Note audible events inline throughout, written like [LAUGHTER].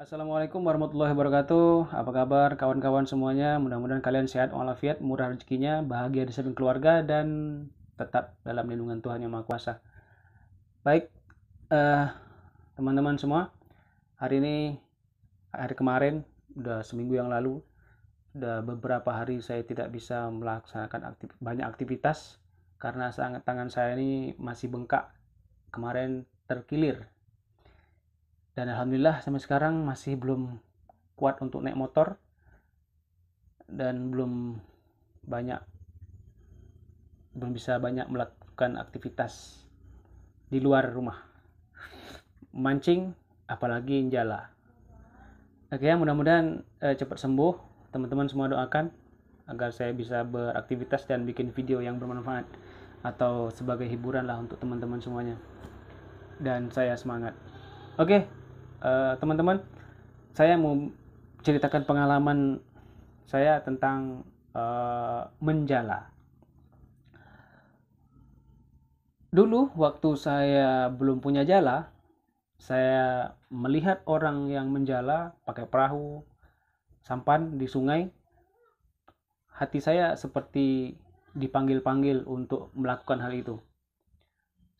Assalamualaikum warahmatullahi wabarakatuh. Apa kabar kawan-kawan semuanya? Mudah-mudahan kalian sehat walafiat, murah rezekinya, bahagia di samping keluarga dan tetap dalam lindungan Tuhan Yang Maha Kuasa. Baik, eh, teman-teman uh, semua, hari ini hari kemarin udah seminggu yang lalu udah beberapa hari saya tidak bisa melaksanakan aktif, banyak aktivitas karena tangan saya ini masih bengkak kemarin terkilir dan alhamdulillah sampai sekarang masih belum kuat untuk naik motor dan belum banyak belum bisa banyak melakukan aktivitas di luar rumah mancing apalagi jala oke okay, mudah-mudahan eh, cepat sembuh teman-teman semua doakan agar saya bisa beraktivitas dan bikin video yang bermanfaat atau sebagai hiburan lah untuk teman-teman semuanya dan saya semangat oke okay, Eh, teman-teman uh, saya mau ceritakan pengalaman saya tentang uh, menjala. Dulu waktu saya belum punya jala, saya melihat orang yang menjala pakai perahu, sampan di sungai. Hati saya seperti dipanggil-panggil untuk melakukan hal itu.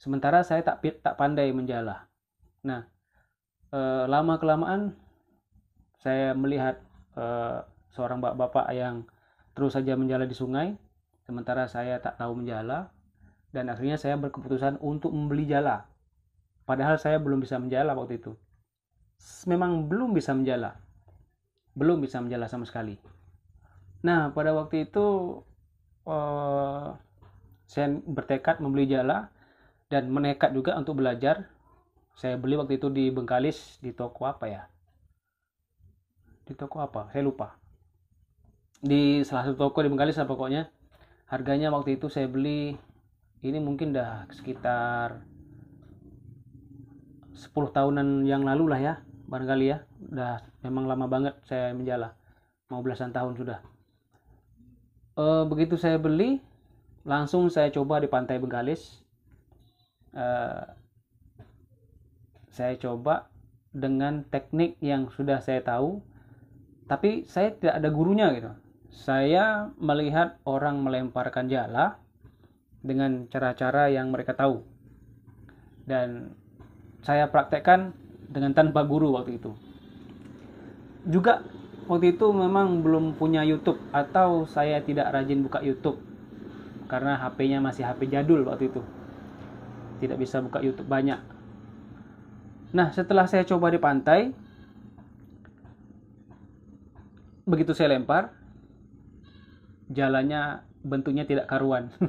Sementara saya tak tak pandai menjala. Nah, eh, lama kelamaan saya melihat eh, seorang bapak-bapak yang terus saja menjala di sungai sementara saya tak tahu menjala dan akhirnya saya berkeputusan untuk membeli jala padahal saya belum bisa menjala waktu itu memang belum bisa menjala belum bisa menjala sama sekali nah pada waktu itu eh, saya bertekad membeli jala dan menekat juga untuk belajar saya beli waktu itu di Bengkalis di toko apa ya di toko apa saya lupa di salah satu toko di Bengkalis lah pokoknya harganya waktu itu saya beli ini mungkin dah sekitar 10 tahunan yang lalu lah ya barangkali ya udah memang lama banget saya menjala mau belasan tahun sudah e, begitu saya beli langsung saya coba di pantai Bengkalis e, saya coba dengan teknik yang sudah saya tahu tapi saya tidak ada gurunya gitu saya melihat orang melemparkan jala dengan cara-cara yang mereka tahu dan saya praktekkan dengan tanpa guru waktu itu juga waktu itu memang belum punya YouTube atau saya tidak rajin buka YouTube karena HP-nya masih HP jadul waktu itu tidak bisa buka YouTube banyak Nah, setelah saya coba di pantai, begitu saya lempar, jalannya bentuknya tidak karuan. [LAUGHS]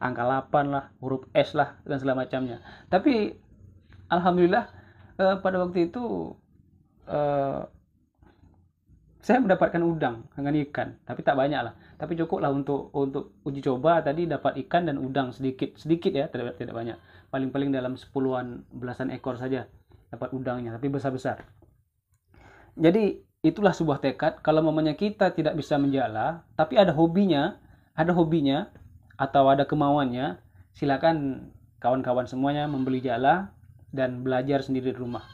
Angka 8 lah, huruf S lah, dan segala macamnya. Tapi, alhamdulillah, eh, pada waktu itu eh, saya mendapatkan udang dengan ikan tapi tak banyak lah tapi cukup lah untuk untuk uji coba tadi dapat ikan dan udang sedikit sedikit ya tidak tidak banyak paling-paling dalam sepuluhan belasan ekor saja dapat udangnya tapi besar-besar jadi itulah sebuah tekad kalau mamanya kita tidak bisa menjala tapi ada hobinya ada hobinya atau ada kemauannya silakan kawan-kawan semuanya membeli jala dan belajar sendiri di rumah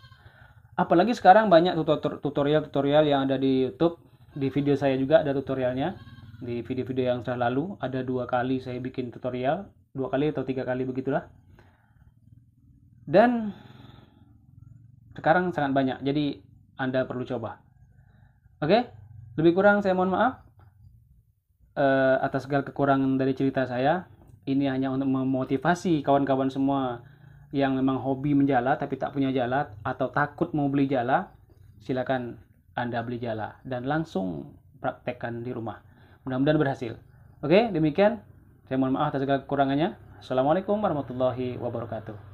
apalagi sekarang banyak tutorial-tutorial yang ada di YouTube di video saya juga ada tutorialnya di video-video yang telah lalu ada dua kali saya bikin tutorial dua kali atau tiga kali begitulah dan sekarang sangat banyak jadi anda perlu coba oke lebih kurang saya mohon maaf uh, atas segala kekurangan dari cerita saya ini hanya untuk memotivasi kawan-kawan semua yang memang hobi menjala tapi tak punya jala atau takut mau beli jala, silakan Anda beli jala dan langsung praktekkan di rumah. Mudah-mudahan berhasil. Oke, demikian. Saya mohon maaf atas segala kekurangannya. Assalamualaikum warahmatullahi wabarakatuh.